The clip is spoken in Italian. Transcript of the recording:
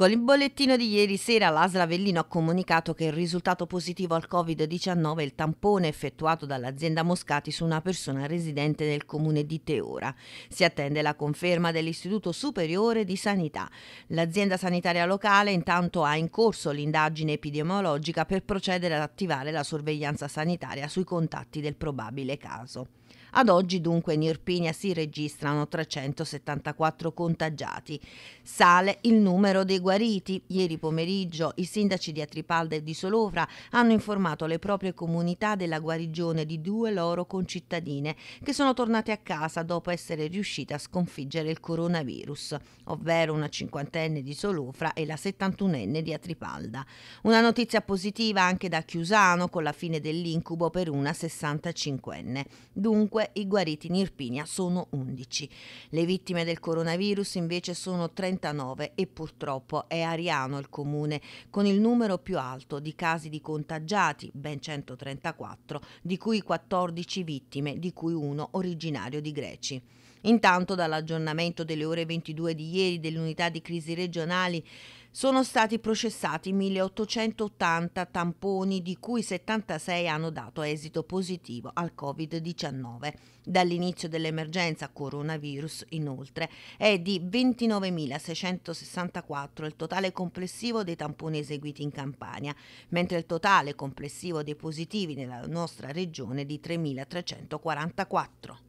Con il bollettino di ieri sera l'Asla Vellino ha comunicato che il risultato positivo al Covid-19 è il tampone effettuato dall'azienda Moscati su una persona residente nel comune di Teora. Si attende la conferma dell'Istituto Superiore di Sanità. L'azienda sanitaria locale intanto ha in corso l'indagine epidemiologica per procedere ad attivare la sorveglianza sanitaria sui contatti del probabile caso. Ad oggi dunque in Irpinia si registrano 374 contagiati. Sale il numero dei guariti. Ieri pomeriggio i sindaci di Atripalda e di Solofra hanno informato le proprie comunità della guarigione di due loro concittadine che sono tornate a casa dopo essere riuscite a sconfiggere il coronavirus, ovvero una cinquantenne di Solofra e la settantunenne di Atripalda. Una notizia positiva anche da Chiusano con la fine dell'incubo per una 65enne. Dunque 5, i guariti in Irpinia sono 11. Le vittime del coronavirus invece sono 39 e purtroppo è Ariano il comune con il numero più alto di casi di contagiati, ben 134, di cui 14 vittime, di cui uno originario di Greci. Intanto dall'aggiornamento delle ore 22 di ieri dell'unità di crisi regionali sono stati processati 1880 tamponi di cui 76 hanno dato esito positivo al Covid-19. Dall'inizio dell'emergenza coronavirus, inoltre, è di 29.664 il totale complessivo dei tamponi eseguiti in Campania, mentre il totale complessivo dei positivi nella nostra regione è di 3.344.